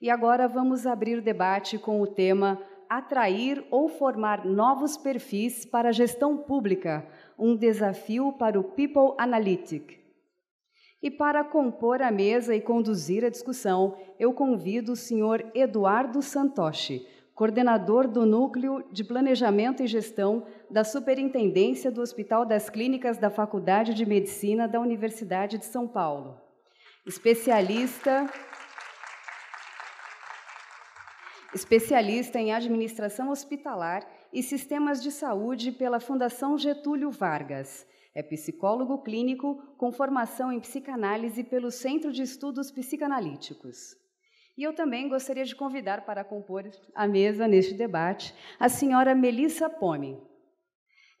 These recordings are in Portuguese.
E agora vamos abrir o debate com o tema Atrair ou formar novos perfis para a gestão pública, um desafio para o People Analytic. E para compor a mesa e conduzir a discussão, eu convido o senhor Eduardo Santoshi, coordenador do Núcleo de Planejamento e Gestão da Superintendência do Hospital das Clínicas da Faculdade de Medicina da Universidade de São Paulo. Especialista Especialista em Administração Hospitalar e Sistemas de Saúde pela Fundação Getúlio Vargas. É psicólogo clínico com formação em psicanálise pelo Centro de Estudos Psicanalíticos. E eu também gostaria de convidar para compor a mesa neste debate a senhora Melissa Pome.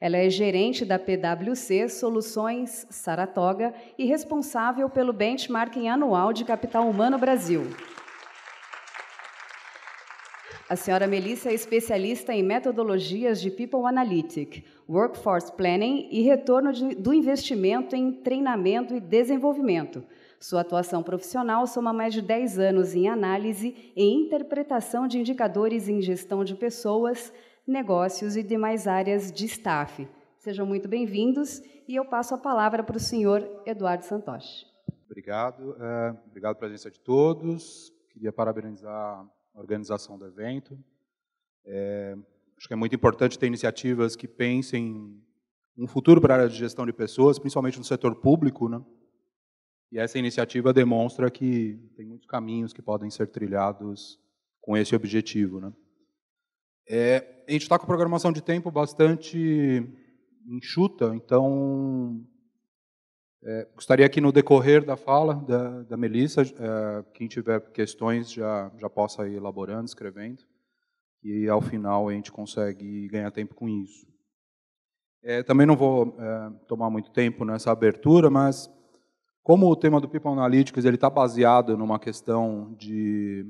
Ela é gerente da PwC Soluções Saratoga e responsável pelo benchmarking anual de capital humano Brasil. A senhora Melissa é especialista em metodologias de People Analytic, Workforce Planning e retorno de, do investimento em treinamento e desenvolvimento sua atuação profissional soma mais de 10 anos em análise e interpretação de indicadores em gestão de pessoas, negócios e demais áreas de staff. Sejam muito bem-vindos e eu passo a palavra para o senhor Eduardo Santos. Obrigado, é, obrigado pela presença de todos. Queria parabenizar a organização do evento. É, acho que é muito importante ter iniciativas que pensem um futuro para a área de gestão de pessoas, principalmente no setor público, né? E essa iniciativa demonstra que tem muitos caminhos que podem ser trilhados com esse objetivo. Né? É, a gente está com a programação de tempo bastante enxuta, então é, gostaria que no decorrer da fala da, da Melissa, é, quem tiver questões já, já possa ir elaborando, escrevendo, e ao final a gente consegue ganhar tempo com isso. É, também não vou é, tomar muito tempo nessa abertura, mas como o tema do People Analytics está baseado numa questão de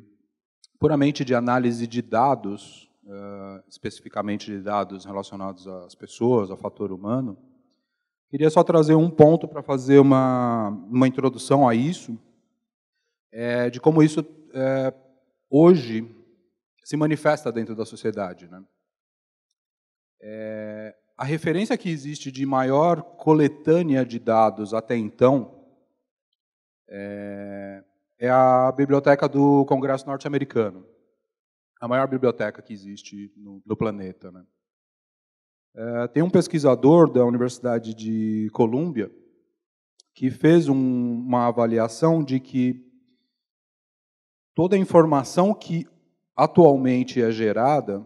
puramente de análise de dados, uh, especificamente de dados relacionados às pessoas, ao fator humano, queria só trazer um ponto para fazer uma, uma introdução a isso, é, de como isso é, hoje se manifesta dentro da sociedade. Né? É, a referência que existe de maior coletânea de dados até então é, é a biblioteca do Congresso norte-americano, a maior biblioteca que existe no, no planeta. Né? É, tem um pesquisador da Universidade de Colômbia que fez um, uma avaliação de que toda a informação que atualmente é gerada,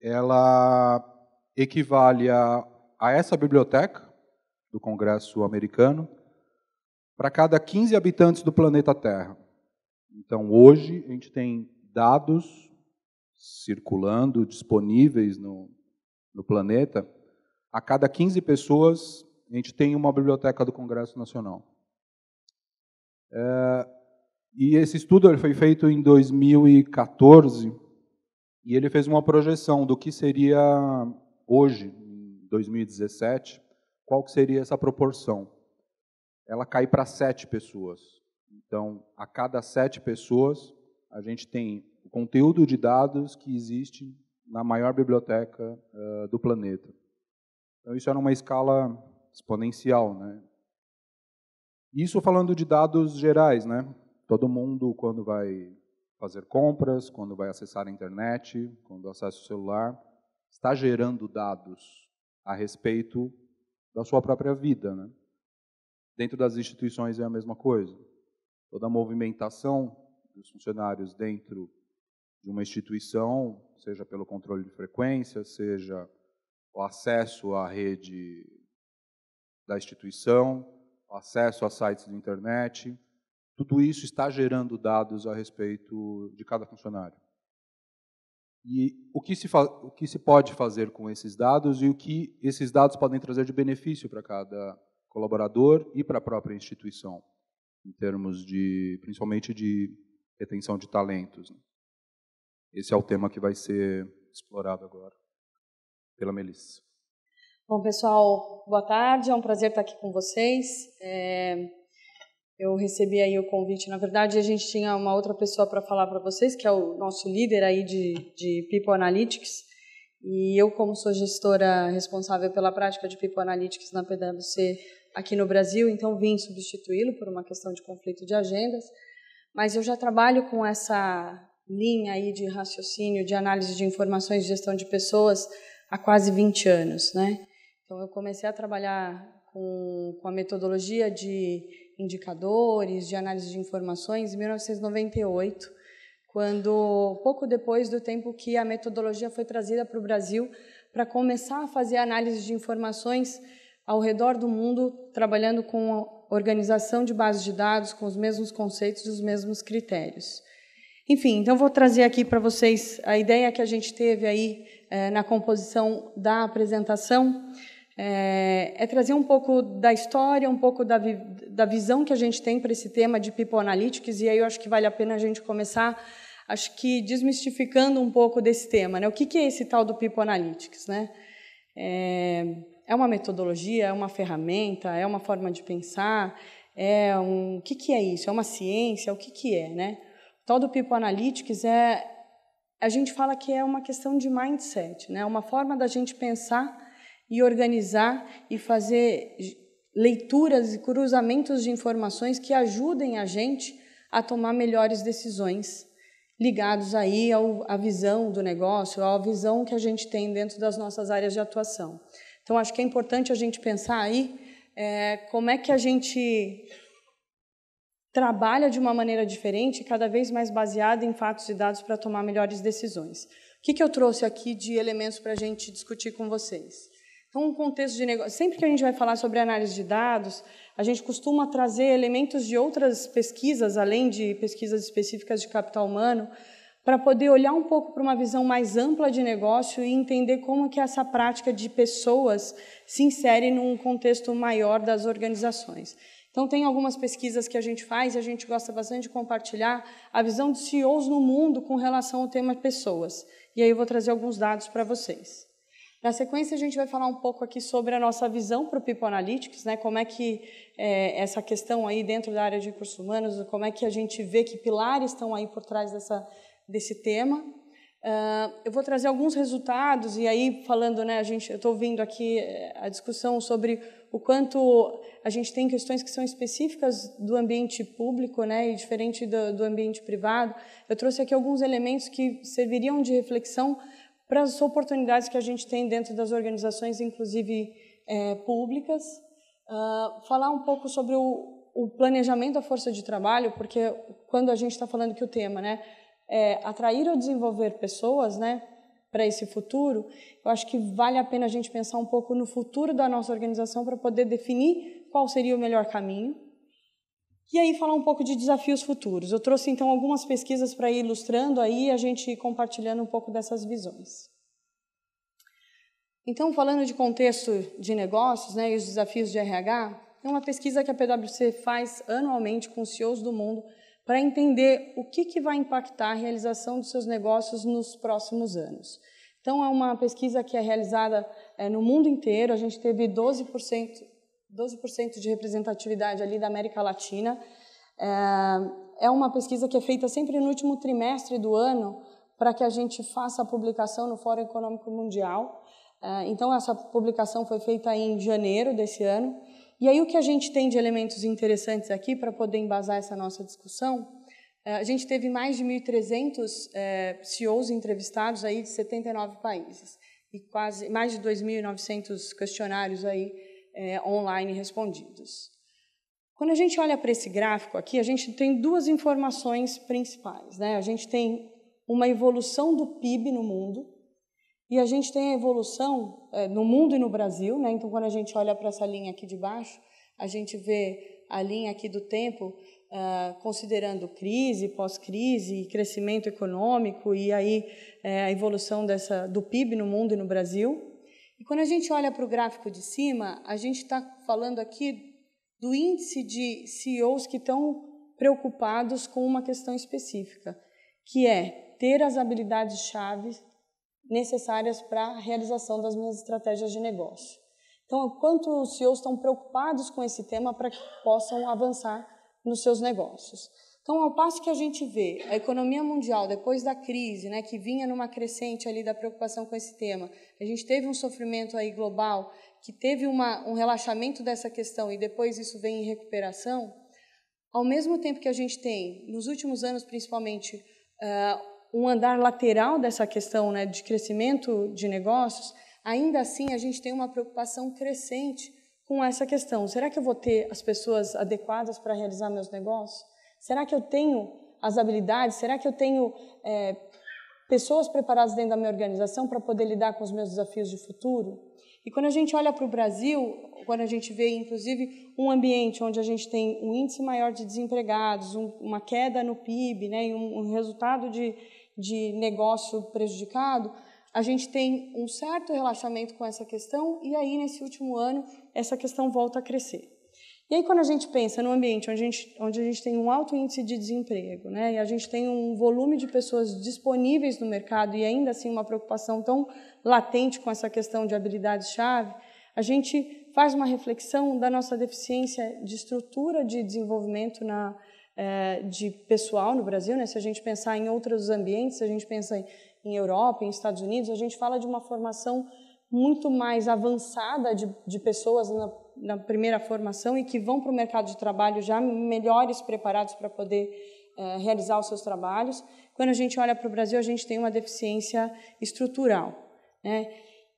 ela equivale a, a essa biblioteca do Congresso americano para cada 15 habitantes do planeta Terra. Então, hoje, a gente tem dados circulando, disponíveis no, no planeta. A cada 15 pessoas, a gente tem uma biblioteca do Congresso Nacional. É, e esse estudo ele foi feito em 2014 e ele fez uma projeção do que seria hoje, em 2017, qual que seria essa proporção ela cai para sete pessoas. Então, a cada sete pessoas, a gente tem o conteúdo de dados que existe na maior biblioteca uh, do planeta. Então, isso era uma escala exponencial. Né? Isso falando de dados gerais. Né? Todo mundo, quando vai fazer compras, quando vai acessar a internet, quando acessa o celular, está gerando dados a respeito da sua própria vida. Né? Dentro das instituições é a mesma coisa. Toda a movimentação dos funcionários dentro de uma instituição, seja pelo controle de frequência, seja o acesso à rede da instituição, acesso a sites de internet, tudo isso está gerando dados a respeito de cada funcionário. E o que, se o que se pode fazer com esses dados e o que esses dados podem trazer de benefício para cada colaborador e para a própria instituição, em termos de, principalmente de retenção de talentos. Né? Esse é o tema que vai ser explorado agora pela Melissa. Bom, pessoal, boa tarde. É um prazer estar aqui com vocês. É... Eu recebi aí o convite. Na verdade, a gente tinha uma outra pessoa para falar para vocês, que é o nosso líder aí de, de People Analytics. E eu, como sou gestora responsável pela prática de People Analytics na PwC, aqui no Brasil, então vim substituí-lo por uma questão de conflito de agendas, mas eu já trabalho com essa linha aí de raciocínio, de análise de informações e gestão de pessoas há quase 20 anos, né? Então eu comecei a trabalhar com, com a metodologia de indicadores, de análise de informações em 1998, quando pouco depois do tempo que a metodologia foi trazida para o Brasil para começar a fazer análise de informações ao redor do mundo trabalhando com organização de bases de dados com os mesmos conceitos e os mesmos critérios. Enfim, então vou trazer aqui para vocês a ideia que a gente teve aí é, na composição da apresentação. É, é, trazer um pouco da história, um pouco da, vi, da visão que a gente tem para esse tema de People Analytics, e aí eu acho que vale a pena a gente começar, acho que desmistificando um pouco desse tema. Né? O que, que é esse tal do People Analytics? Né? É, é uma metodologia, é uma ferramenta, é uma forma de pensar, é um, o que, que é isso? É uma ciência? O que, que é, né? O tal do People Analytics é, a gente fala que é uma questão de mindset, né? É uma forma da gente pensar e organizar e fazer leituras e cruzamentos de informações que ajudem a gente a tomar melhores decisões ligados aí ao, à visão do negócio, à visão que a gente tem dentro das nossas áreas de atuação. Então, acho que é importante a gente pensar aí é, como é que a gente trabalha de uma maneira diferente, cada vez mais baseada em fatos e dados para tomar melhores decisões. O que, que eu trouxe aqui de elementos para a gente discutir com vocês? Então, um contexto de negócio. Sempre que a gente vai falar sobre análise de dados, a gente costuma trazer elementos de outras pesquisas, além de pesquisas específicas de capital humano, para poder olhar um pouco para uma visão mais ampla de negócio e entender como que essa prática de pessoas se insere num contexto maior das organizações. Então, tem algumas pesquisas que a gente faz e a gente gosta bastante de compartilhar a visão de CEOs no mundo com relação ao tema pessoas. E aí eu vou trazer alguns dados para vocês. Na sequência, a gente vai falar um pouco aqui sobre a nossa visão para o People Analytics, né? como é que é, essa questão aí dentro da área de recursos humanos, como é que a gente vê que pilares estão aí por trás dessa desse tema. Uh, eu vou trazer alguns resultados e aí falando, né, a gente, eu estou ouvindo aqui eh, a discussão sobre o quanto a gente tem questões que são específicas do ambiente público, né, e diferente do, do ambiente privado. Eu trouxe aqui alguns elementos que serviriam de reflexão para as oportunidades que a gente tem dentro das organizações, inclusive é, públicas. Uh, falar um pouco sobre o, o planejamento da força de trabalho, porque quando a gente está falando que o tema, né, é, atrair ou desenvolver pessoas, né, para esse futuro, eu acho que vale a pena a gente pensar um pouco no futuro da nossa organização para poder definir qual seria o melhor caminho. E aí falar um pouco de desafios futuros. Eu trouxe então algumas pesquisas para ir ilustrando aí a gente compartilhando um pouco dessas visões. Então, falando de contexto de negócios né, e os desafios de RH, é uma pesquisa que a PwC faz anualmente com os CEOs do mundo para entender o que, que vai impactar a realização dos seus negócios nos próximos anos. Então, é uma pesquisa que é realizada é, no mundo inteiro, a gente teve 12%, 12 de representatividade ali da América Latina. É, é uma pesquisa que é feita sempre no último trimestre do ano para que a gente faça a publicação no Fórum Econômico Mundial. Eh, então, essa publicação foi feita em janeiro desse ano e aí o que a gente tem de elementos interessantes aqui para poder embasar essa nossa discussão? É, a gente teve mais de 1.300 CEOs é, entrevistados aí de 79 países e quase mais de 2.900 questionários aí é, online respondidos. Quando a gente olha para esse gráfico aqui, a gente tem duas informações principais, né? A gente tem uma evolução do PIB no mundo e a gente tem a evolução é, no mundo e no Brasil, né? Então, quando a gente olha para essa linha aqui de baixo, a gente vê a linha aqui do tempo Uh, considerando crise, pós-crise, crescimento econômico e aí é, a evolução dessa, do PIB no mundo e no Brasil. E quando a gente olha para o gráfico de cima, a gente está falando aqui do índice de CEOs que estão preocupados com uma questão específica, que é ter as habilidades chaves necessárias para a realização das minhas estratégias de negócio. Então, quanto os CEOs estão preocupados com esse tema para que possam avançar nos seus negócios. Então, ao passo que a gente vê a economia mundial depois da crise, né, que vinha numa crescente ali da preocupação com esse tema, a gente teve um sofrimento aí global, que teve uma, um relaxamento dessa questão e depois isso vem em recuperação. Ao mesmo tempo que a gente tem, nos últimos anos principalmente, uh, um andar lateral dessa questão né, de crescimento de negócios, ainda assim a gente tem uma preocupação crescente com essa questão. Será que eu vou ter as pessoas adequadas para realizar meus negócios? Será que eu tenho as habilidades? Será que eu tenho é, pessoas preparadas dentro da minha organização para poder lidar com os meus desafios de futuro? E quando a gente olha para o Brasil, quando a gente vê, inclusive, um ambiente onde a gente tem um índice maior de desempregados, um, uma queda no PIB, né, um, um resultado de, de negócio prejudicado, a gente tem um certo relaxamento com essa questão e aí nesse último ano essa questão volta a crescer. E aí quando a gente pensa no ambiente onde a gente, onde a gente tem um alto índice de desemprego, né, e a gente tem um volume de pessoas disponíveis no mercado e ainda assim uma preocupação tão latente com essa questão de habilidades-chave, a gente faz uma reflexão da nossa deficiência de estrutura de desenvolvimento na é, de pessoal no Brasil, né? se a gente pensar em outros ambientes, se a gente pensa em, Europa, em Estados Unidos, a gente fala de uma formação muito mais avançada de, de pessoas na, na primeira formação e que vão para o mercado de trabalho já melhores preparados para poder é, realizar os seus trabalhos. Quando a gente olha para o Brasil, a gente tem uma deficiência estrutural. Né?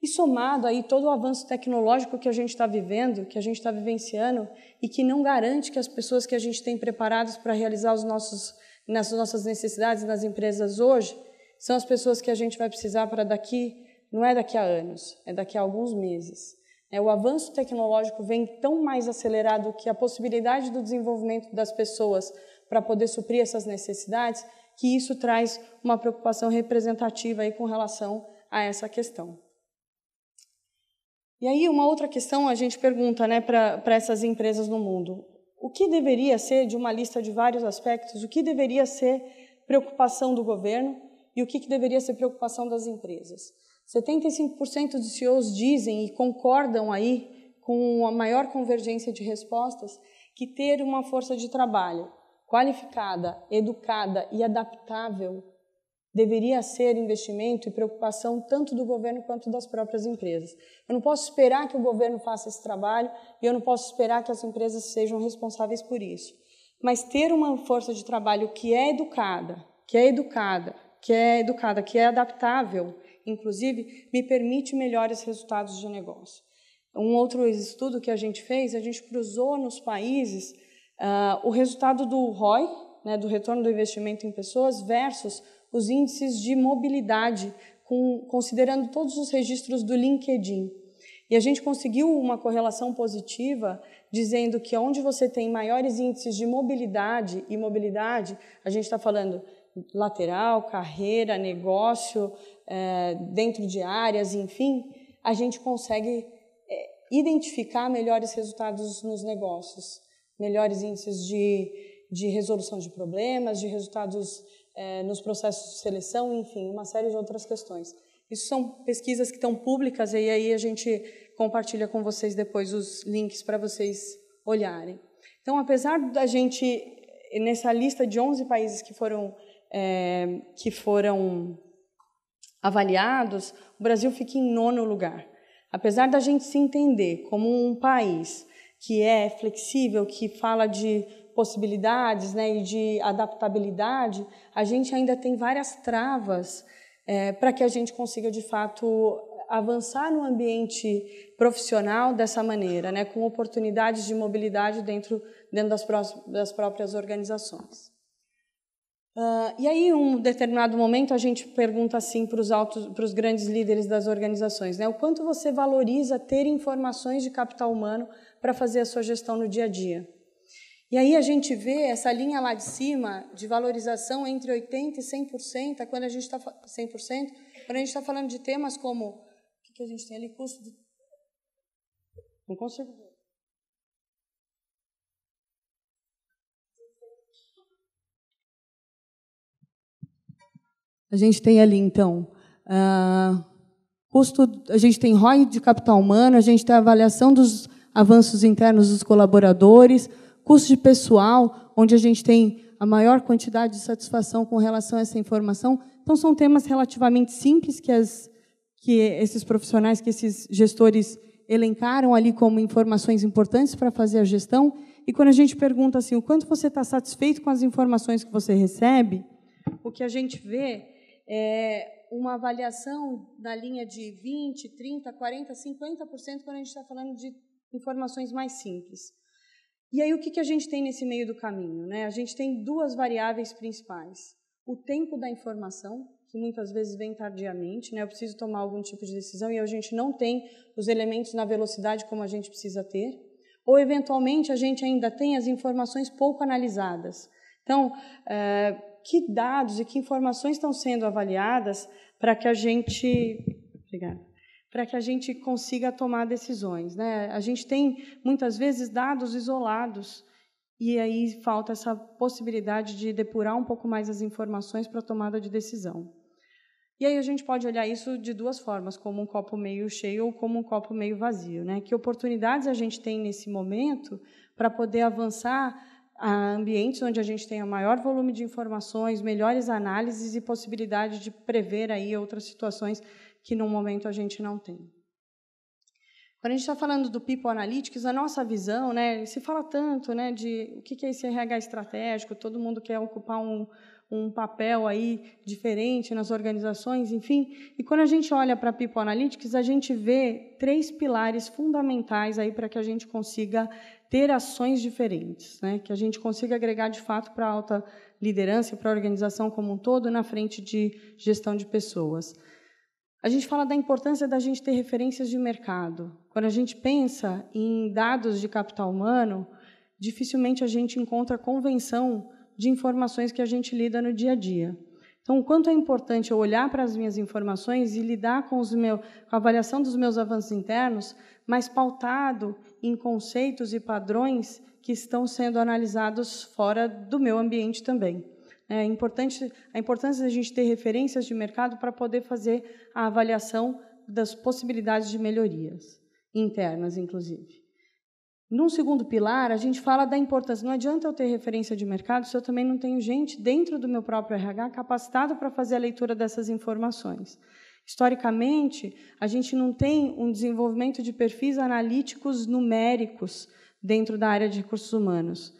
E somado aí todo o avanço tecnológico que a gente está vivendo, que a gente está vivenciando e que não garante que as pessoas que a gente tem preparadas para realizar os nossos, nas nossas necessidades nas empresas hoje são as pessoas que a gente vai precisar para daqui, não é daqui a anos, é daqui a alguns meses. É, o avanço tecnológico vem tão mais acelerado que a possibilidade do desenvolvimento das pessoas para poder suprir essas necessidades, que isso traz uma preocupação representativa aí com relação a essa questão. E aí, uma outra questão a gente pergunta né, para essas empresas no mundo: o que deveria ser, de uma lista de vários aspectos, o que deveria ser preocupação do governo e o que, que deveria ser preocupação das empresas? 75% dos CEOs dizem e concordam aí com a maior convergência de respostas que ter uma força de trabalho qualificada, educada e adaptável deveria ser investimento e preocupação tanto do governo quanto das próprias empresas. Eu não posso esperar que o governo faça esse trabalho e eu não posso esperar que as empresas sejam responsáveis por isso. Mas ter uma força de trabalho que é educada, que é educada, que é educada, que é adaptável, inclusive, me permite melhores resultados de negócio. Um outro estudo que a gente fez, a gente cruzou nos países uh, o resultado do ROI, né, do retorno do investimento em pessoas, versus os índices de mobilidade, com, considerando todos os registros do LinkedIn. E a gente conseguiu uma correlação positiva, dizendo que onde você tem maiores índices de mobilidade e mobilidade, a gente está falando lateral, carreira, negócio, é, dentro de áreas, enfim, a gente consegue é, identificar melhores resultados nos negócios, melhores índices de, de resolução de problemas, de resultados é, nos processos de seleção, enfim, uma série de outras questões. Isso são pesquisas que estão públicas e aí a gente compartilha com vocês depois os links para vocês olharem. Então, apesar da gente eh, nessa lista de 11 países que foram é, que foram avaliados, o Brasil fica em nono lugar. Apesar da gente se entender como um país que é flexível, que fala de possibilidades né, e de adaptabilidade, a gente ainda tem várias travas é, para que a gente consiga, de fato, avançar no ambiente profissional dessa maneira, né, com oportunidades de mobilidade dentro, dentro das, pró das próprias organizações. Uh, e aí, em um determinado momento, a gente pergunta assim para os grandes líderes das organizações, né, o quanto você valoriza ter informações de capital humano para fazer a sua gestão no dia a dia? E aí a gente vê essa linha lá de cima de valorização entre 80% e 100%, é quando a gente está 100%, quando a gente tá falando de temas como o que, que a gente tem ali custo de... não consigo ver. A gente tem ali então uh, custo, a gente tem ROI de capital humano, a gente tem a avaliação dos avanços internos dos colaboradores curso de pessoal, onde a gente tem a maior quantidade de satisfação com relação a essa informação. Então, são temas relativamente simples que, as, que esses profissionais, que esses gestores elencaram ali como informações importantes para fazer a gestão. E quando a gente pergunta assim, o quanto você está satisfeito com as informações que você recebe, o que a gente vê é uma avaliação na linha de 20, 30, 40, 50% quando a gente está falando de informações mais simples. E aí o que, que a gente tem nesse meio do caminho? Né? A gente tem duas variáveis principais. O tempo da informação, que muitas vezes vem tardiamente, né? eu preciso tomar algum tipo de decisão e a gente não tem os elementos na velocidade como a gente precisa ter. Ou, eventualmente, a gente ainda tem as informações pouco analisadas. Então, é, que dados e que informações estão sendo avaliadas para que a gente... Obrigada para que a gente consiga tomar decisões. Né? A gente tem, muitas vezes, dados isolados, e aí falta essa possibilidade de depurar um pouco mais as informações para a tomada de decisão. E aí a gente pode olhar isso de duas formas, como um copo meio cheio ou como um copo meio vazio. Né? Que oportunidades a gente tem nesse momento para poder avançar a ambientes onde a gente tenha maior volume de informações, melhores análises e possibilidade de prever aí outras situações que no momento a gente não tem. Quando a gente está falando do People Analytics, a nossa visão, né, se fala tanto né, de o que é esse RH estratégico, todo mundo quer ocupar um, um papel aí diferente nas organizações, enfim. E quando a gente olha para People Analytics, a gente vê três pilares fundamentais aí para que a gente consiga ter ações diferentes, né, que a gente consiga agregar de fato para a alta liderança e para a organização como um todo na frente de gestão de pessoas. A gente fala da importância da gente ter referências de mercado. Quando a gente pensa em dados de capital humano, dificilmente a gente encontra convenção de informações que a gente lida no dia a dia. Então, o quanto é importante eu olhar para as minhas informações e lidar com, com a avaliação dos meus avanços internos, mas pautado em conceitos e padrões que estão sendo analisados fora do meu ambiente também. É, é importante a importância da gente ter referências de mercado para poder fazer a avaliação das possibilidades de melhorias internas, inclusive. Num segundo pilar, a gente fala da importância. Não adianta eu ter referência de mercado se eu também não tenho gente dentro do meu próprio RH capacitada para fazer a leitura dessas informações. Historicamente, a gente não tem um desenvolvimento de perfis analíticos numéricos dentro da área de recursos humanos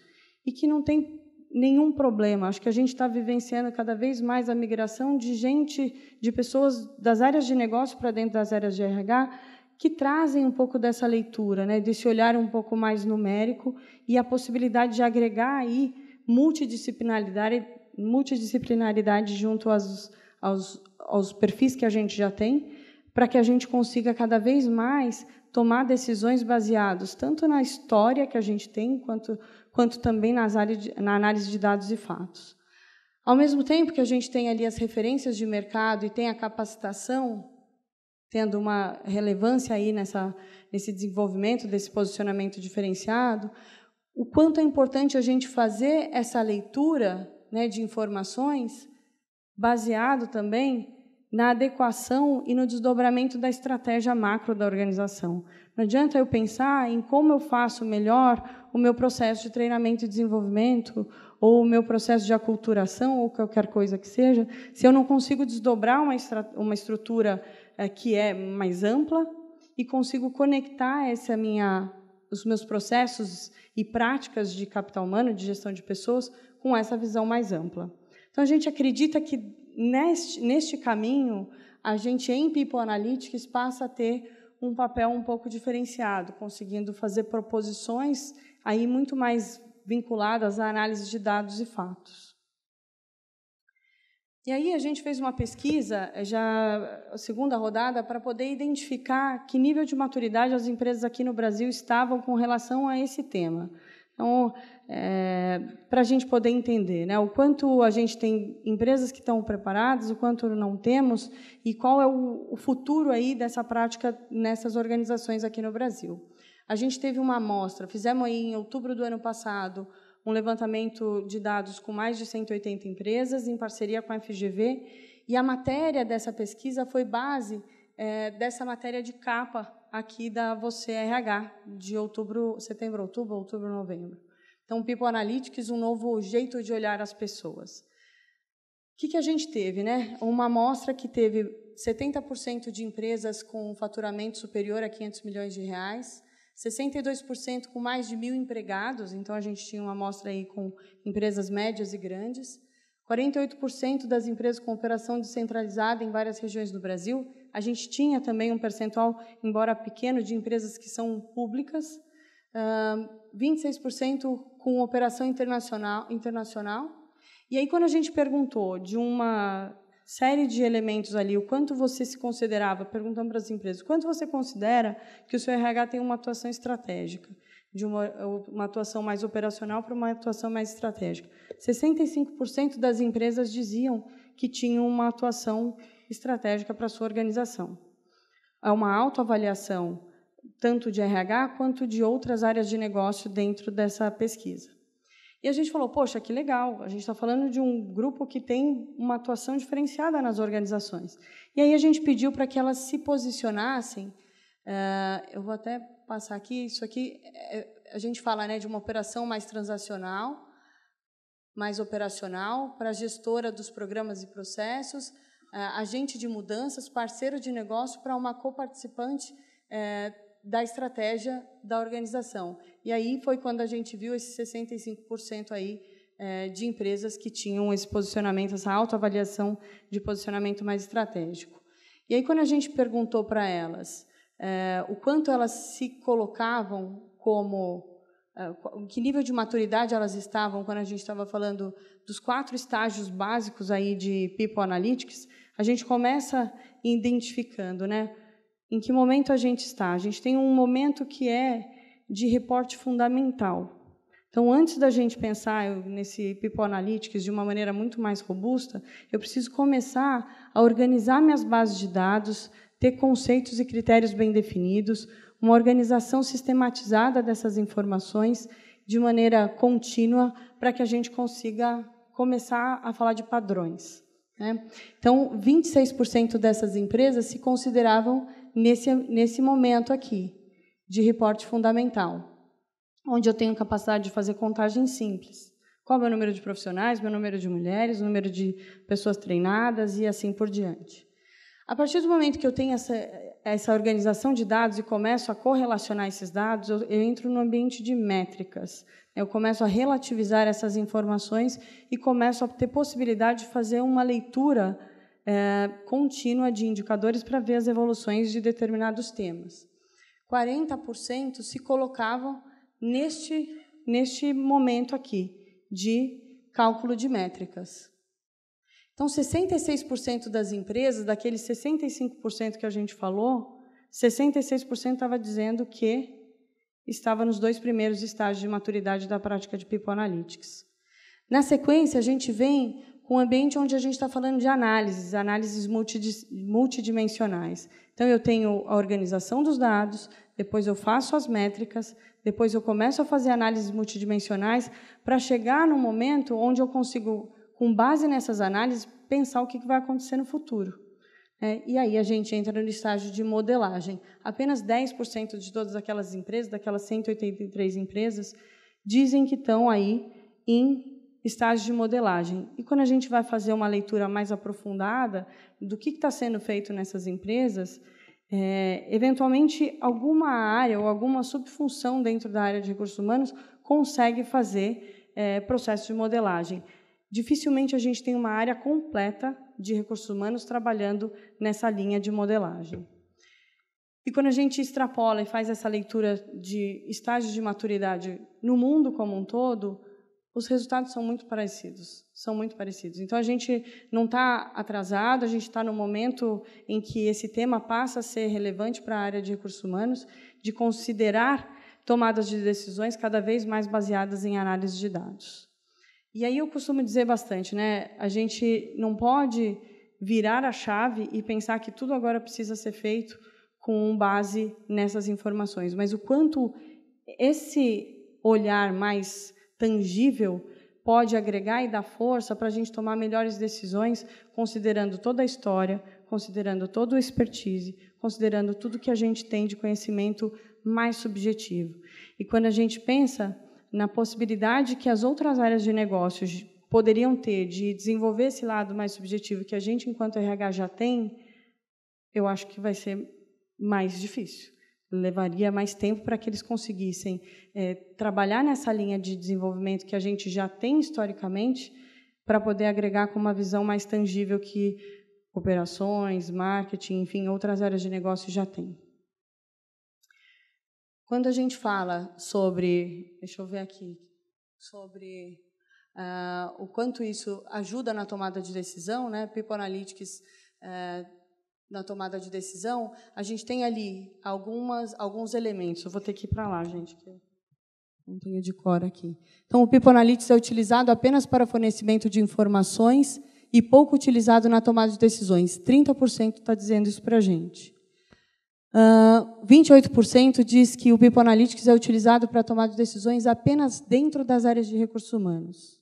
e que não tem nenhum problema. Acho que a gente está vivenciando cada vez mais a migração de gente, de pessoas das áreas de negócio para dentro das áreas de RH, que trazem um pouco dessa leitura, né, desse olhar um pouco mais numérico e a possibilidade de agregar aí multidisciplinaridade, multidisciplinaridade junto aos, aos, aos perfis que a gente já tem, para que a gente consiga cada vez mais tomar decisões baseadas tanto na história que a gente tem, quanto quanto também nas de, na análise de dados e fatos. Ao mesmo tempo que a gente tem ali as referências de mercado e tem a capacitação, tendo uma relevância aí nessa, nesse desenvolvimento desse posicionamento diferenciado, o quanto é importante a gente fazer essa leitura né, de informações baseado também na adequação e no desdobramento da estratégia macro da organização. Não adianta eu pensar em como eu faço melhor o meu processo de treinamento e desenvolvimento, ou o meu processo de aculturação, ou qualquer coisa que seja, se eu não consigo desdobrar uma, uma estrutura é, que é mais ampla e consigo conectar essa minha, os meus processos e práticas de capital humano, de gestão de pessoas, com essa visão mais ampla. Então, a gente acredita que neste, neste caminho, a gente em People Analytics passa a ter um papel um pouco diferenciado, conseguindo fazer proposições aí muito mais vinculadas à análise de dados e fatos. E aí a gente fez uma pesquisa, eh, já a segunda rodada, para poder identificar que nível de maturidade as empresas aqui no Brasil estavam com relação a esse tema. Então, é, para a gente poder entender né, o quanto a gente tem empresas que estão preparadas, o quanto não temos e qual é o, o futuro aí dessa prática nessas organizações aqui no Brasil. A gente teve uma amostra, fizemos aí em outubro do ano passado um levantamento de dados com mais de 180 empresas em parceria com a FGV e a matéria dessa pesquisa foi base é, dessa matéria de capa aqui da Você RH, de outubro, setembro, outubro, outubro, novembro. Então, People Analytics, um novo jeito de olhar as pessoas. O que, que a gente teve? Né? Uma amostra que teve 70% de empresas com faturamento superior a 500 milhões de reais, 62% com mais de mil empregados, então a gente tinha uma amostra aí com empresas médias e grandes, 48% das empresas com operação descentralizada em várias regiões do Brasil. A gente tinha também um percentual, embora pequeno, de empresas que são públicas. Uh, 26% com operação internacional, internacional. E aí, quando a gente perguntou de uma série de elementos ali, o quanto você se considerava, perguntando para as empresas, quanto você considera que o seu RH tem uma atuação estratégica? de uma, uma atuação mais operacional para uma atuação mais estratégica. 65% das empresas diziam que tinham uma atuação estratégica para a sua organização. É uma autoavaliação tanto de RH quanto de outras áreas de negócio dentro dessa pesquisa. E a gente falou, poxa, que legal, a gente está falando de um grupo que tem uma atuação diferenciada nas organizações. E aí a gente pediu para que elas se posicionassem, uh, eu vou até passar aqui, isso aqui é, é, a gente fala né, de uma operação mais transacional, mais operacional, para a gestora dos programas e processos, é, agente de mudanças, parceiro de negócio para uma coparticipante é, da estratégia da organização. E aí foi quando a gente viu esse 65% aí é, de empresas que tinham esse posicionamento, essa autoavaliação de posicionamento mais estratégico. E aí quando a gente perguntou para elas eh, o quanto elas se colocavam como eh, que nível de maturidade elas estavam quando a gente estava falando dos quatro estágios básicos aí de People Analytics, a gente começa identificando, né? Em que momento a gente está? A gente tem um momento que é de reporte fundamental. Então, antes da gente pensar nesse People Analytics de uma maneira muito mais robusta, eu preciso começar a organizar minhas bases de dados, ter conceitos e critérios bem definidos, uma organização sistematizada dessas informações de maneira contínua para que a gente consiga começar a falar de padrões. Né? Então, 26% dessas empresas se consideravam nesse, nesse momento aqui, de reporte fundamental, onde eu tenho capacidade de fazer contagem simples. Qual é o meu número de profissionais, meu número de mulheres, o número de pessoas treinadas e assim por diante. A partir do momento que eu tenho essa, essa organização de dados e começo a correlacionar esses dados, eu, eu entro no ambiente de métricas. Eu começo a relativizar essas informações e começo a ter possibilidade de fazer uma leitura é, contínua de indicadores para ver as evoluções de determinados temas. 40% se colocavam neste, neste momento aqui de cálculo de métricas. Então, 66% das empresas, daqueles 65% que a gente falou, 66% estava dizendo que estava nos dois primeiros estágios de maturidade da prática de People Analytics. Na sequência, a gente vem com um ambiente onde a gente está falando de análises, análises multidimensionais. Então, eu tenho a organização dos dados, depois eu faço as métricas, depois eu começo a fazer análises multidimensionais para chegar no momento onde eu consigo com base nessas análises, pensar o que vai acontecer no futuro. É, e aí a gente entra no estágio de modelagem. Apenas 10% de todas aquelas empresas, daquelas 183 empresas, dizem que estão aí em estágio de modelagem. E quando a gente vai fazer uma leitura mais aprofundada do que está sendo feito nessas empresas, é, eventualmente alguma área ou alguma subfunção dentro da área de recursos humanos consegue fazer é, processos de modelagem dificilmente a gente tem uma área completa de recursos humanos trabalhando nessa linha de modelagem. E quando a gente extrapola e faz essa leitura de estágios de maturidade no mundo como um todo, os resultados são muito parecidos, são muito parecidos. Então a gente não está atrasado, a gente está no momento em que esse tema passa a ser relevante para a área de recursos humanos, de considerar tomadas de decisões cada vez mais baseadas em análise de dados. E aí eu costumo dizer bastante, né? A gente não pode virar a chave e pensar que tudo agora precisa ser feito com base nessas informações, mas o quanto esse olhar mais tangível pode agregar e dar força para a gente tomar melhores decisões, considerando toda a história, considerando todo o expertise, considerando tudo que a gente tem de conhecimento mais subjetivo. E quando a gente pensa na possibilidade que as outras áreas de negócios poderiam ter de desenvolver esse lado mais subjetivo que a gente, enquanto RH, já tem, eu acho que vai ser mais difícil. Levaria mais tempo para que eles conseguissem é, trabalhar nessa linha de desenvolvimento que a gente já tem historicamente, para poder agregar com uma visão mais tangível que operações, marketing, enfim, outras áreas de negócio já têm. Quando a gente fala sobre, deixa eu ver aqui, sobre uh, o quanto isso ajuda na tomada de decisão, né? People Analytics uh, na tomada de decisão, a gente tem ali algumas, alguns elementos. Eu vou ter que ir para lá, gente, que não tenho de cor aqui. Então, o People Analytics é utilizado apenas para fornecimento de informações e pouco utilizado na tomada de decisões. 30% está dizendo isso para a gente. Uh, 28% diz que o People Analytics é utilizado para tomar decisões apenas dentro das áreas de recursos humanos.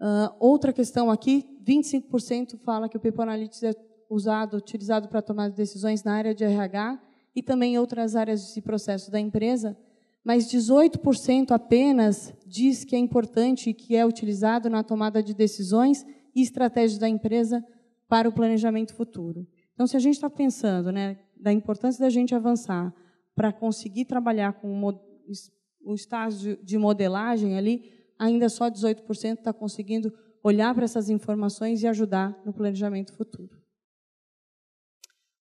Uh, outra questão aqui, 25% fala que o People Analytics é usado, utilizado para tomar decisões na área de RH e também em outras áreas de processo da empresa, mas 18% apenas diz que é importante e que é utilizado na tomada de decisões e estratégias da empresa para o planejamento futuro. Então, se a gente está pensando, né, da importância da gente avançar para conseguir trabalhar com o estágio de modelagem ali, ainda só 18% está conseguindo olhar para essas informações e ajudar no planejamento futuro.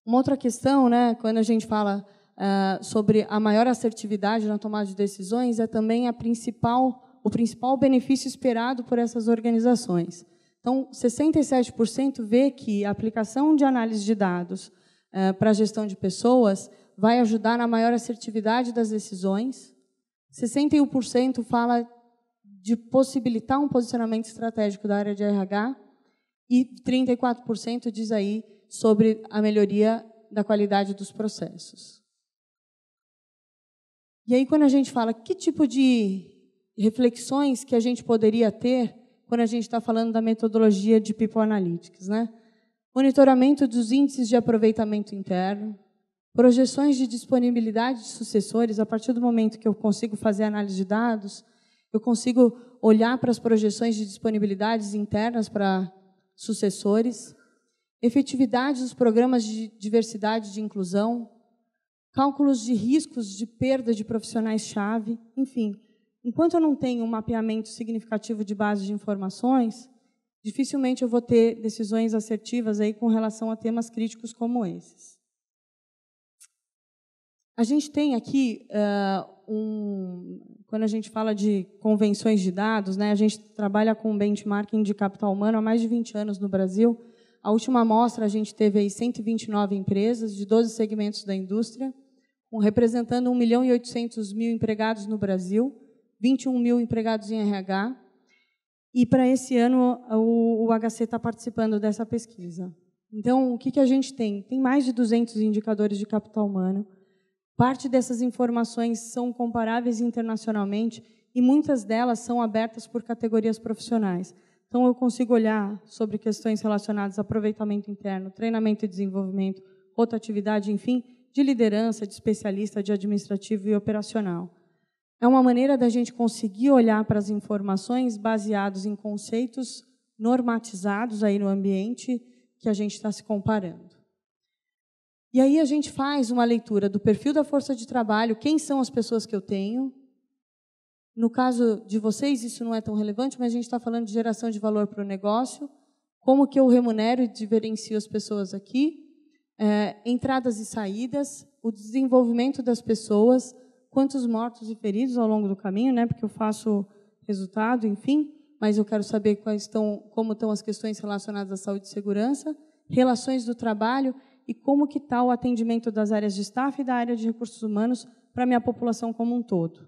Uma outra questão, né, quando a gente fala uh, sobre a maior assertividade na tomada de decisões, é também a principal, o principal benefício esperado por essas organizações. Então, 67% vê que a aplicação de análise de dados eh, para a gestão de pessoas vai ajudar na maior assertividade das decisões. 61% fala de possibilitar um posicionamento estratégico da área de RH e 34% diz aí sobre a melhoria da qualidade dos processos. E aí quando a gente fala que tipo de reflexões que a gente poderia ter quando a gente está falando da metodologia de People Analytics, né? monitoramento dos índices de aproveitamento interno, projeções de disponibilidade de sucessores. A partir do momento que eu consigo fazer análise de dados, eu consigo olhar para as projeções de disponibilidades internas para sucessores, efetividade dos programas de diversidade e de inclusão, cálculos de riscos de perda de profissionais-chave, enfim. Enquanto eu não tenho um mapeamento significativo de base de informações, dificilmente eu vou ter decisões assertivas aí com relação a temas críticos como esses. A gente tem aqui uh, um, quando a gente fala de convenções de dados, né, a gente trabalha com benchmarking de capital humano há mais de 20 anos no Brasil. A última amostra a gente teve aí 129 empresas de 12 segmentos da indústria, um, representando 1 milhão e 800 mil empregados no Brasil, 21 mil empregados em RH, e para esse ano, o, o HC está participando dessa pesquisa. Então, o que, que a gente tem? Tem mais de 200 indicadores de capital humano. Parte dessas informações são comparáveis internacionalmente e muitas delas são abertas por categorias profissionais. Então, eu consigo olhar sobre questões relacionadas a aproveitamento interno, treinamento e desenvolvimento, rotatividade, enfim, de liderança, de especialista, de administrativo e operacional é uma maneira da gente conseguir olhar para as informações baseados em conceitos normatizados aí no ambiente que a gente está se comparando. E aí a gente faz uma leitura do perfil da força de trabalho, quem são as pessoas que eu tenho. No caso de vocês, isso não é tão relevante, mas a gente está falando de geração de valor para o negócio, como que eu remunero e diferencio as pessoas aqui, é, entradas e saídas, o desenvolvimento das pessoas, quantos mortos e feridos ao longo do caminho, né? Porque eu faço resultado, enfim, mas eu quero saber quais estão, como estão as questões relacionadas à saúde e segurança, relações do trabalho e como que está o atendimento das áreas de staff e da área de recursos humanos para a minha população como um todo.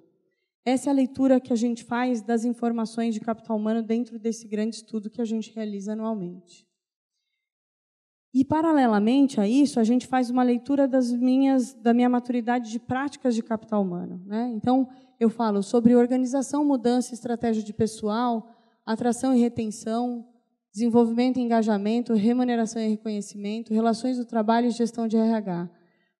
Essa é a leitura que a gente faz das informações de capital humano dentro desse grande estudo que a gente realiza anualmente. E paralelamente a isso, a gente faz uma leitura das minhas, da minha maturidade de práticas de capital humano. Né? Então, eu falo sobre organização, mudança, estratégia de pessoal, atração e retenção, desenvolvimento e engajamento, remuneração e reconhecimento, relações do trabalho e gestão de RH.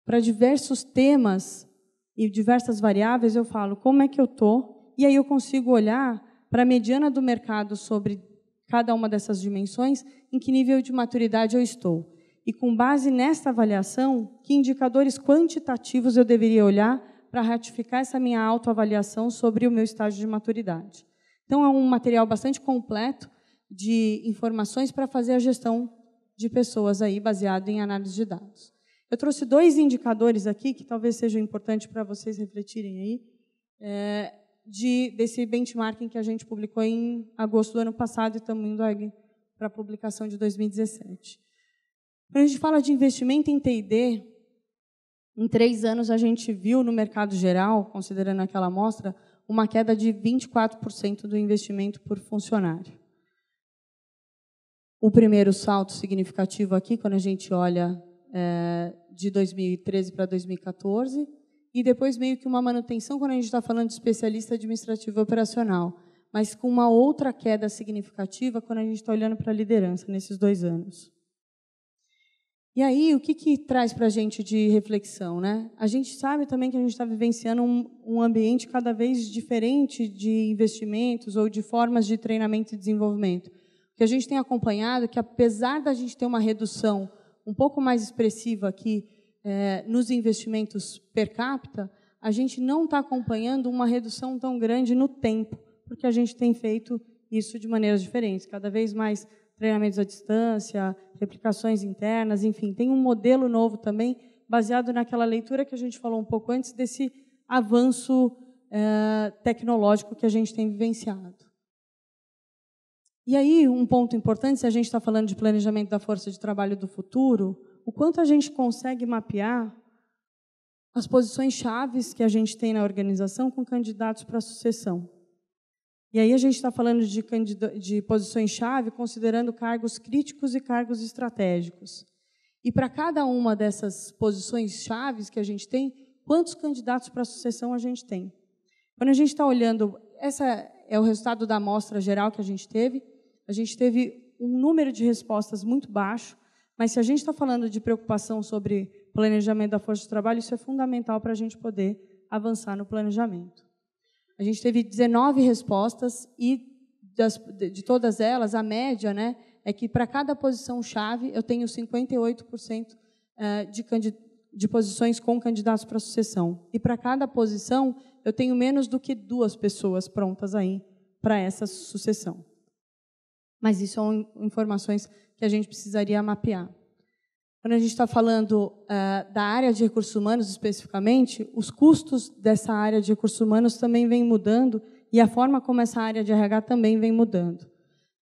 Para diversos temas e diversas variáveis, eu falo como é que eu estou, e aí eu consigo olhar para a mediana do mercado sobre cada uma dessas dimensões, em que nível de maturidade eu estou. E com base nesta avaliação, que indicadores quantitativos eu deveria olhar para ratificar essa minha autoavaliação sobre o meu estágio de maturidade. Então, é um material bastante completo de informações para fazer a gestão de pessoas aí, baseado em análise de dados. Eu trouxe dois indicadores aqui que talvez sejam importantes para vocês refletirem aí. É, de, desse benchmarking que a gente publicou em agosto do ano passado e estamos indo para a publicação de 2017. Quando a gente fala de investimento em T&D, em três anos a gente viu no mercado geral, considerando aquela amostra, uma queda de 24% do investimento por funcionário. O primeiro salto significativo aqui, quando a gente olha é, de 2013 para 2014, e depois meio que uma manutenção quando a gente está falando de especialista administrativo operacional, mas com uma outra queda significativa quando a gente está olhando para a liderança nesses dois anos. E aí, o que, que traz para a gente de reflexão? Né? A gente sabe também que a gente está vivenciando um, um, ambiente cada vez diferente de investimentos ou de formas de treinamento e desenvolvimento. O que a gente tem acompanhado é que, apesar da gente ter uma redução um pouco mais expressiva aqui é, nos investimentos per capita, a gente não está acompanhando uma redução tão grande no tempo, porque a gente tem feito isso de maneiras diferentes. Cada vez mais treinamentos à distância, replicações internas, enfim, tem um modelo novo também, baseado naquela leitura que a gente falou um pouco antes desse avanço eh, tecnológico que a gente tem vivenciado. E aí, um ponto importante, se a gente está falando de planejamento da força de trabalho do futuro, o quanto a gente consegue mapear as posições chaves que a gente tem na organização com candidatos para sucessão. E aí a gente está falando de, de posições-chave, considerando cargos críticos e cargos estratégicos. E para cada uma dessas posições-chave que a gente tem, quantos candidatos para sucessão a gente tem? Quando a gente está olhando, essa é o resultado da amostra geral que a gente teve. A gente teve um número de respostas muito baixo, mas se a gente está falando de preocupação sobre planejamento da força de trabalho, isso é fundamental para a gente poder avançar no planejamento. A gente teve 19 respostas e das, de todas elas, a média né, é que para cada posição chave eu tenho 58% eh, de, de posições com candidatos para sucessão. E para cada posição eu tenho menos do que duas pessoas prontas aí para essa sucessão. Mas isso são informações que a gente precisaria mapear. Quando a gente está falando uh, da área de recursos humanos especificamente, os custos dessa área de recursos humanos também vêm mudando e a forma como essa área de RH também vem mudando.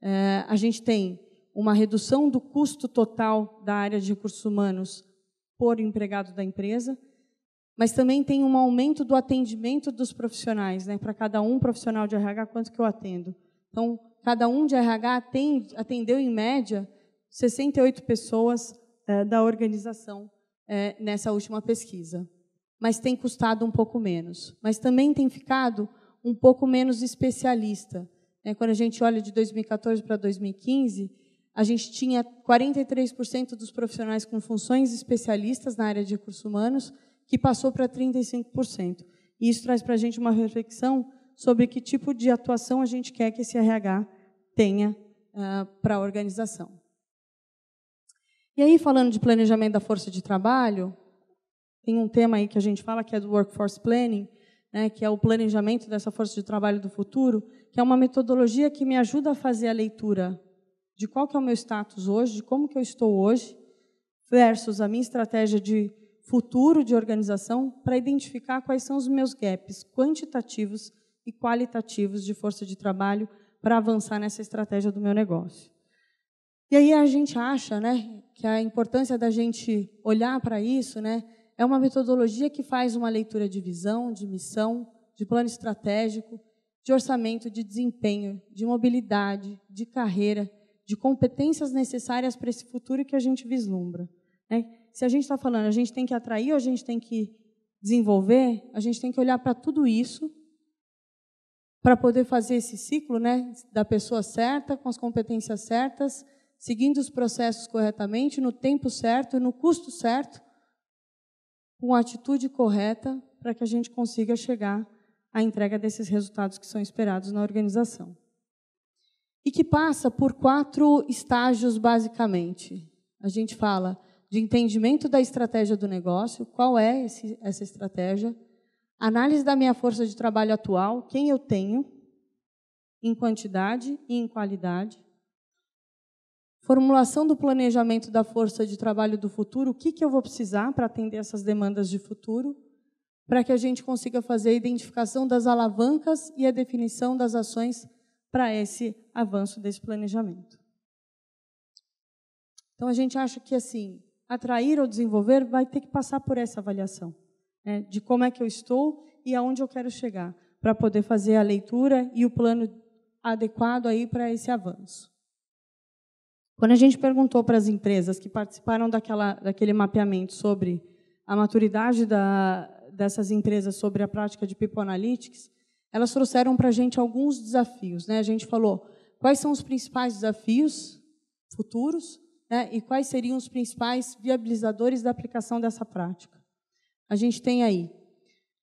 Uh, a gente tem uma redução do custo total da área de recursos humanos por empregado da empresa, mas também tem um aumento do atendimento dos profissionais, né? Para cada um profissional de RH, quanto que eu atendo? Então, cada um de RH atende, atendeu em média 68 pessoas é, da organização é, nessa última pesquisa. Mas tem custado um pouco menos. Mas também tem ficado um pouco menos especialista. É, quando a gente olha de 2014 para 2015, a gente tinha 43% dos profissionais com funções especialistas na área de recursos humanos, que passou para 35%. E isso traz para a gente uma reflexão sobre que tipo de atuação a gente quer que esse RH tenha uh, ah, para a organização. E aí, falando de planejamento da força de trabalho, tem um tema aí que a gente fala que é do Workforce Planning, né, que é o planejamento dessa força de trabalho do futuro, que é uma metodologia que me ajuda a fazer a leitura de qual que é o meu status hoje, de como que eu estou hoje, versus a minha estratégia de futuro de organização para identificar quais são os meus gaps quantitativos e qualitativos de força de trabalho para avançar nessa estratégia do meu negócio. E aí a gente acha, né, que a importância da gente olhar para isso, né, é uma metodologia que faz uma leitura de visão, de missão, de plano estratégico, de orçamento, de desempenho, de mobilidade, de carreira, de competências necessárias para esse futuro que a gente vislumbra. Né? Se a gente está falando, a gente tem que atrair ou a gente tem que desenvolver, a gente tem que olhar para tudo isso para poder fazer esse ciclo né, da pessoa certa, com as competências certas, seguindo os processos corretamente, no tempo certo, no custo certo, com a atitude correta, para que a gente consiga chegar à entrega desses resultados que são esperados na organização. E que passa por quatro estágios, basicamente. A gente fala de entendimento da estratégia do negócio, qual é esse, essa estratégia, análise da minha força de trabalho atual, quem eu tenho, em quantidade e em qualidade, formulação do planejamento da força de trabalho do futuro, o que, que eu vou precisar para atender essas demandas de futuro, para que a gente consiga fazer a identificação das alavancas e a definição das ações para esse avanço desse planejamento. Então a gente acha que assim atrair ou desenvolver vai ter que passar por essa avaliação né, de como é que eu estou e aonde eu quero chegar para poder fazer a leitura e o plano adequado aí para esse avanço. Quando a gente perguntou para as empresas que participaram daquela, daquele mapeamento sobre a maturidade da, dessas empresas sobre a prática de People Analytics, elas trouxeram para a gente alguns desafios. Né? A gente falou quais são os principais desafios futuros né? e quais seriam os principais viabilizadores da aplicação dessa prática. A gente tem aí,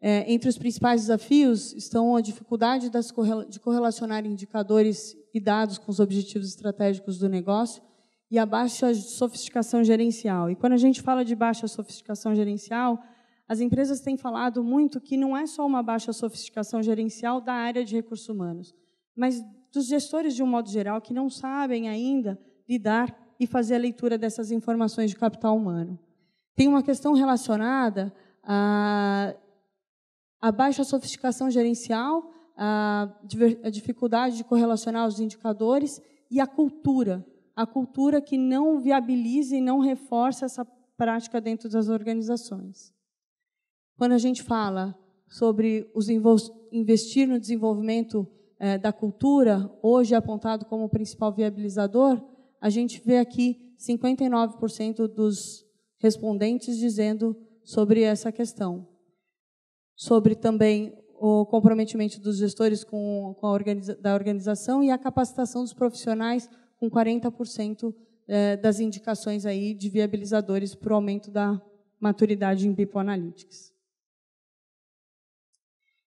é, entre os principais desafios, estão a dificuldade das, de correlacionar indicadores e dados com os objetivos estratégicos do negócio e a baixa sofisticação gerencial. E quando a gente fala de baixa sofisticação gerencial, as empresas têm falado muito que não é só uma baixa sofisticação gerencial da área de recursos humanos, mas dos gestores de um modo geral que não sabem ainda lidar e fazer a leitura dessas informações de capital humano. Tem uma questão relacionada à, à baixa sofisticação gerencial a, dificuldade de correlacionar os indicadores e a cultura, a cultura que não viabiliza e não reforça essa prática dentro das organizações. Quando a gente fala sobre os investir no desenvolvimento é, da cultura, hoje apontado como o principal viabilizador, a gente vê aqui 59% dos respondentes dizendo sobre essa questão. Sobre também o comprometimento dos gestores com, com a organiza, da organização e a capacitação dos profissionais com 40% é, das indicações aí de viabilizadores para o aumento da maturidade em Bipo Analytics.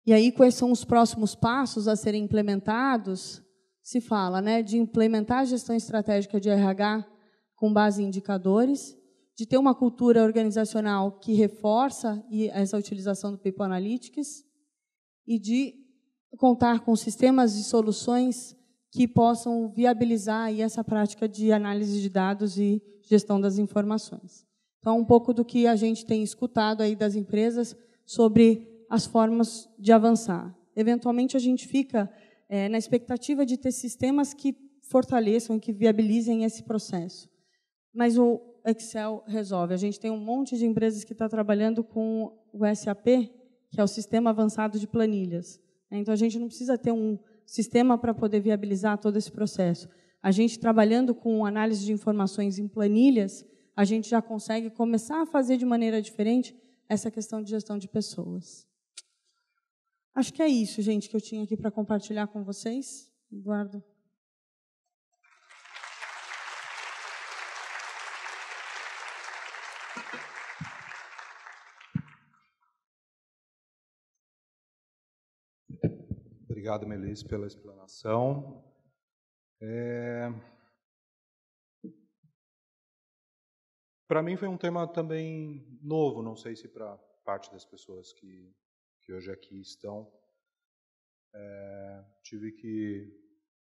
E aí, quais são os próximos passos a serem implementados? Se fala né, de implementar a gestão estratégica de RH com base em indicadores, de ter uma cultura organizacional que reforça essa utilização do People Analytics, e de contar com sistemas e soluções que possam viabilizar essa prática de análise de dados e gestão das informações. Então, um pouco do que a gente tem escutado aí das empresas sobre as formas de avançar. Eventualmente, a gente fica é, na expectativa de ter sistemas que fortaleçam e que viabilizem esse processo. Mas o Excel resolve. A gente tem um monte de empresas que está trabalhando com o SAP, que é o Sistema Avançado de Planilhas. Né? Então, a gente não precisa ter um sistema para poder viabilizar todo esse processo. A gente, trabalhando com análise de informações em planilhas, a gente já consegue começar a fazer de maneira diferente essa questão de gestão de pessoas. Acho que é isso, gente, que eu tinha aqui para compartilhar com vocês. Eduardo. Obrigado, Melis, pela explanação. É... Para mim foi um tema também novo, não sei se para parte das pessoas que, que hoje aqui estão. É... Tive que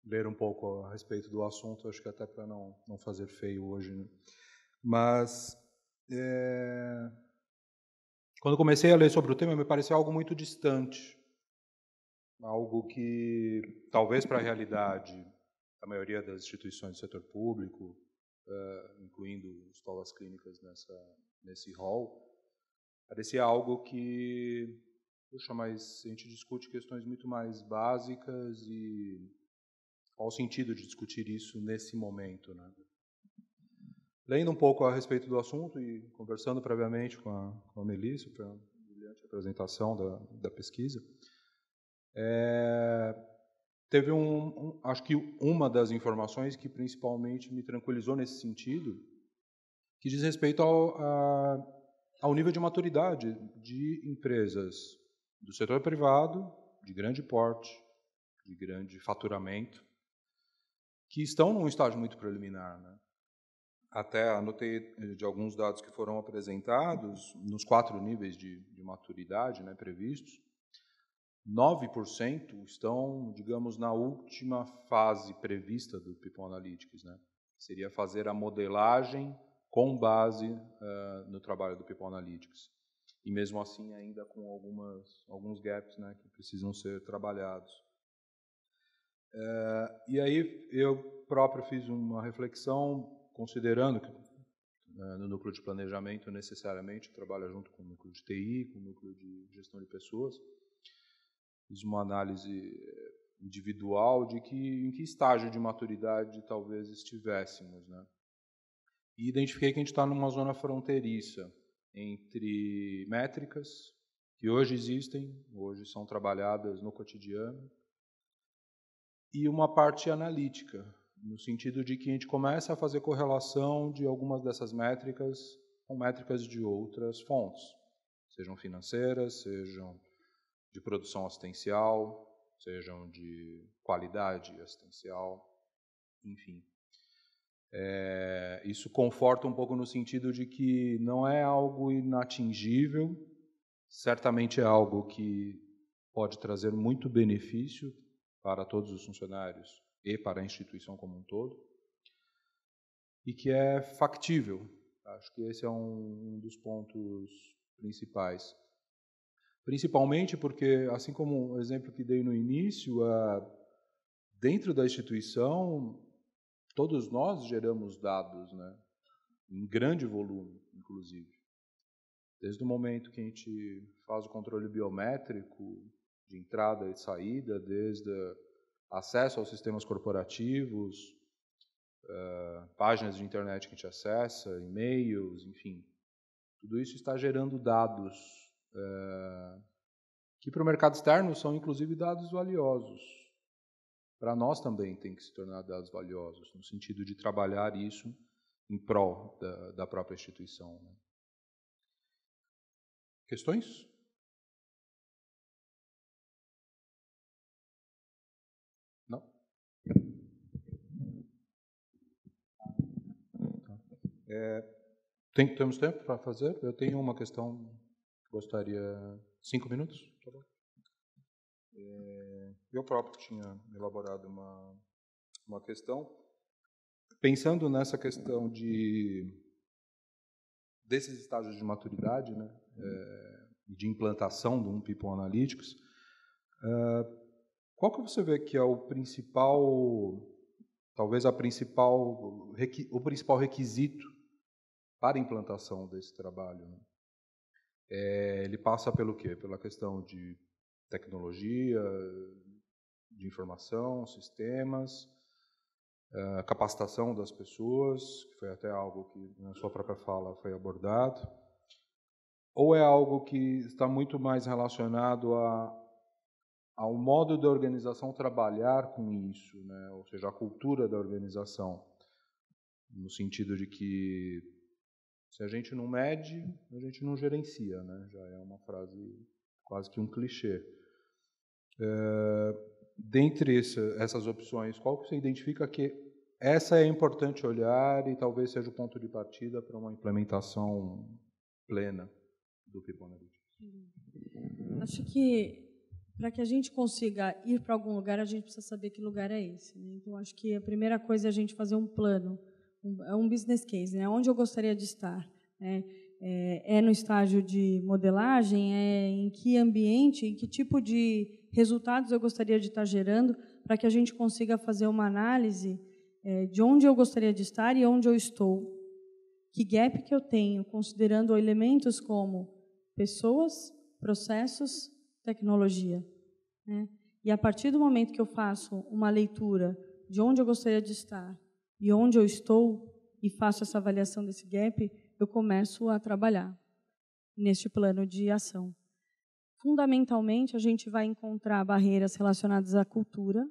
ler um pouco a respeito do assunto, acho que até para não, não fazer feio hoje. Né? Mas é... quando comecei a ler sobre o tema, me pareceu algo muito distante algo que talvez para a realidade da maioria das instituições do setor público, eh, incluindo escolas clínicas nessa nesse rol, parecia algo que puxa, mas a gente discute questões muito mais básicas e qual o sentido de discutir isso nesse momento, né? Lendo um pouco a respeito do assunto e conversando previamente com a, com a Melissa, para a brilhante apresentação da, da pesquisa, é, teve um, um, acho que uma das informações que principalmente me tranquilizou nesse sentido, que diz respeito ao, a, ao nível de maturidade de empresas do setor privado, de grande porte, de grande faturamento, que estão num estágio muito preliminar, né? até anotei eh, de alguns dados que foram apresentados nos quatro níveis de, de maturidade né, previstos. 9% estão, digamos, na última fase prevista do People Analytics. Né? Seria fazer a modelagem com base uh, no trabalho do People Analytics. E mesmo assim, ainda com algumas, alguns gaps né, que precisam ser trabalhados. Uh, e aí eu próprio fiz uma reflexão, considerando que uh, no núcleo de planejamento necessariamente trabalha junto com o núcleo de TI, com o núcleo de gestão de pessoas, fiz uma análise eh, individual de que em que estágio de maturidade talvez estivéssemos, né? E identifiquei que a gente está numa zona fronteiriça entre métricas que hoje existem, hoje são trabalhadas no cotidiano, e uma parte analítica, no sentido de que a gente começa a fazer correlação de algumas dessas métricas com métricas de outras fontes, sejam financeiras, sejam de produção assistencial, sejam de qualidade assistencial, enfim. É, isso conforta um pouco no sentido de que não é algo inatingível, certamente é algo que pode trazer muito benefício para todos os funcionários e para a instituição como um todo, e que é factível. Acho que esse é um dos pontos principais principalmente porque, assim como o exemplo que dei no início, dentro da instituição, todos nós geramos dados, né? em grande volume, inclusive. Desde o momento que a gente faz o controle biométrico de entrada e saída, desde acesso aos sistemas corporativos, eh, páginas de internet que a gente acessa, e-mails, enfim, tudo isso está gerando dados é, que para o mercado externo são inclusive dados valiosos. Para nós também tem que se tornar dados valiosos, no sentido de trabalhar isso em prol da, da própria instituição. Né? Questões? Não? Tá. É, tem, temos tempo para fazer? Eu tenho uma questão Gostaria. Cinco minutos? Tá bom. É, eu próprio tinha elaborado uma, uma questão. Pensando nessa questão de desses estágios de maturidade né, é, de implantação do um People Analytics, é, qual que você vê que é o principal, talvez a principal, o principal requisito para a implantação desse trabalho? Né? é, ele passa pelo quê? Pela questão de tecnologia, de informação, sistemas, ah, capacitação das pessoas, que foi até algo que na sua própria fala foi abordado, ou é algo que está muito mais relacionado a ao modo da organização trabalhar com isso, né? ou seja, a cultura da organização, no sentido de que se a gente não mede, a gente não gerencia, né? Já é uma frase quase que um clichê. É, dentre esse, essas opções, qual que você identifica que essa é importante olhar e talvez seja o ponto de partida para uma implementação plena do People Analytics? Hum, acho que para que a gente consiga ir para algum lugar, a gente precisa saber que lugar é esse. Né? Então, acho que a primeira coisa é a gente fazer um plano é um business case, né? Onde eu gostaria de estar? Né? É, é no estágio de modelagem? É em que ambiente? Em que tipo de resultados eu gostaria de estar gerando para que a gente consiga fazer uma análise é, de onde eu gostaria de estar e onde eu estou? Que gap que eu tenho, considerando elementos como pessoas, processos, tecnologia. Né? E a partir do momento que eu faço uma leitura de onde eu gostaria de estar e onde eu estou e faço essa avaliação desse gap, eu começo a trabalhar neste plano de ação. Fundamentalmente, a gente vai encontrar barreiras relacionadas à cultura.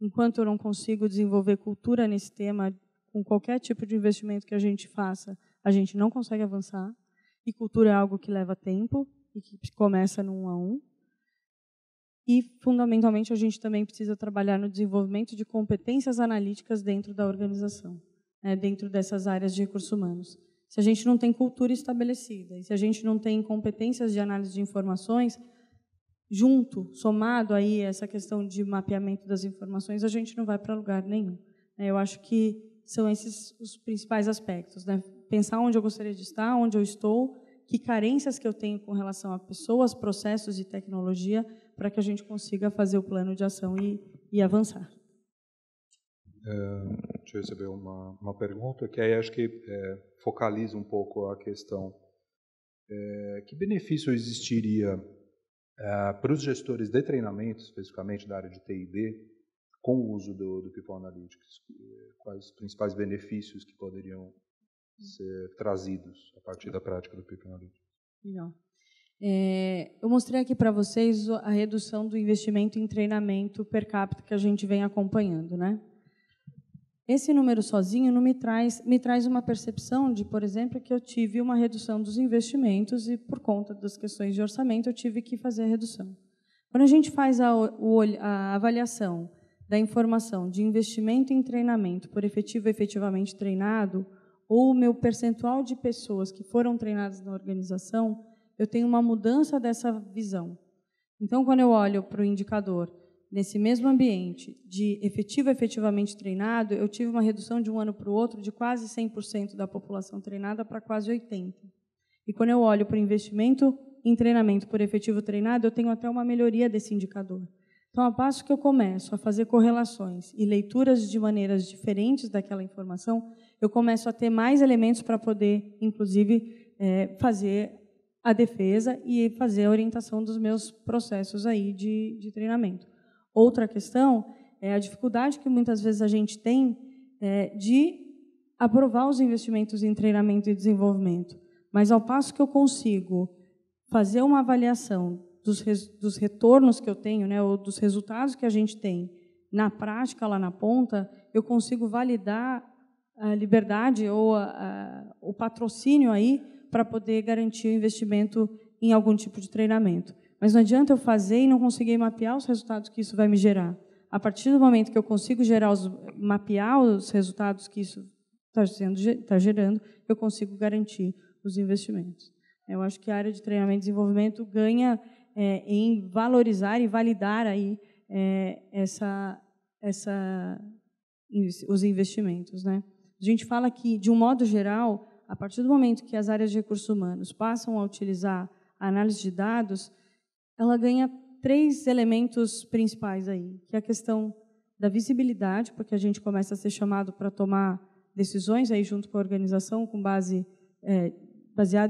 Enquanto eu não consigo desenvolver cultura nesse tema, com qualquer tipo de investimento que a gente faça, a gente não consegue avançar. E cultura é algo que leva tempo e que começa num a um. E, fundamentalmente, a gente também precisa trabalhar no desenvolvimento de competências analíticas dentro da organização, né, dentro dessas áreas de recursos humanos. Se a gente não tem cultura estabelecida e se a gente não tem competências de análise de informações, junto, somado aí essa questão de mapeamento das informações, a gente não vai para lugar nenhum. Né. Eu acho que são esses os principais aspectos. Né? Pensar onde eu gostaria de estar, onde eu estou, que carências que eu tenho com relação a pessoas, processos e tecnologia para que a gente consiga fazer o plano de ação e, e avançar. É, deixa eu receber uma, uma pergunta que aí acho que é, focaliza um pouco a questão. É, que benefício existiria é, para os gestores de treinamento, especificamente da área de T&D, com o uso do, do People Analytics? Quais os principais benefícios que poderiam hum. ser trazidos a partir da prática do People Analytics? Não. É, eu mostrei aqui para vocês a redução do investimento em treinamento per capita que a gente vem acompanhando, né? Esse número sozinho não me traz me traz uma percepção de, por exemplo, que eu tive uma redução dos investimentos e por conta das questões de orçamento eu tive que fazer a redução. Quando a gente faz a, a avaliação da informação de investimento em treinamento por efetivo efetivamente treinado ou o meu percentual de pessoas que foram treinadas na organização, eu tenho uma mudança dessa visão. Então, quando eu olho para o indicador nesse mesmo ambiente de efetivo efetivamente treinado, eu tive uma redução de um ano para o outro de quase 100% da população treinada para quase 80%. E quando eu olho para o investimento em treinamento por efetivo treinado, eu tenho até uma melhoria desse indicador. Então, a passo que eu começo a fazer correlações e leituras de maneiras diferentes daquela informação, eu começo a ter mais elementos para poder, inclusive, é, fazer a defesa e fazer a orientação dos meus processos aí de, de treinamento. Outra questão é a dificuldade que muitas vezes a gente tem é, de aprovar os investimentos em treinamento e desenvolvimento. Mas ao passo que eu consigo fazer uma avaliação dos, res, dos retornos que eu tenho, né, ou dos resultados que a gente tem na prática, lá na ponta, eu consigo validar a liberdade ou a, a, o patrocínio aí para poder garantir o investimento em algum tipo de treinamento. Mas não adianta eu fazer e não conseguir mapear os resultados que isso vai me gerar. A partir do momento que eu consigo gerar os, mapear os resultados que isso está tá gerando, eu consigo garantir os investimentos. Eu acho que a área de treinamento e desenvolvimento ganha é, em valorizar e validar aí é, essa, essa, os investimentos, né? A gente fala que, de um modo geral, a partir do momento que as áreas de recursos humanos passam a utilizar a análise de dados, ela ganha três elementos principais aí, que é a questão da visibilidade, porque a gente começa a ser chamado para tomar decisões aí junto com a organização com base é,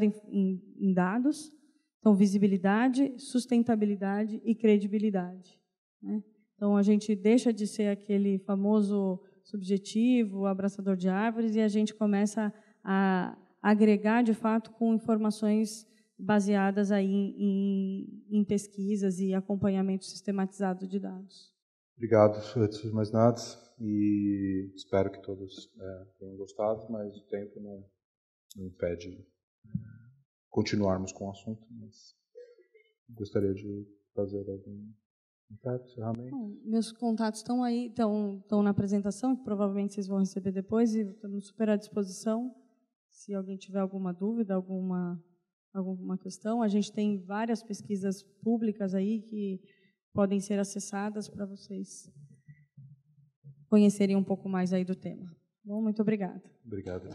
em, em, em dados. Então, visibilidade, sustentabilidade e credibilidade. Né? Então, a gente deixa de ser aquele famoso subjetivo, abraçador de árvores, e a gente começa a agregar de fato com informações baseadas aí em, em, pesquisas e acompanhamento sistematizado de dados. Obrigado, antes de mais nada, e espero que todos é, tenham gostado, mas o tempo não, não impede é, continuarmos com o assunto, mas gostaria de fazer algum contato, Bom, meus contatos estão aí, estão, estão na apresentação, que provavelmente vocês vão receber depois, e estamos super à disposição se alguém tiver alguma dúvida, alguma, alguma questão. A gente tem várias pesquisas públicas aí que podem ser acessadas para vocês conhecerem um pouco mais aí do tema. Bom, muito obrigada. Obrigado.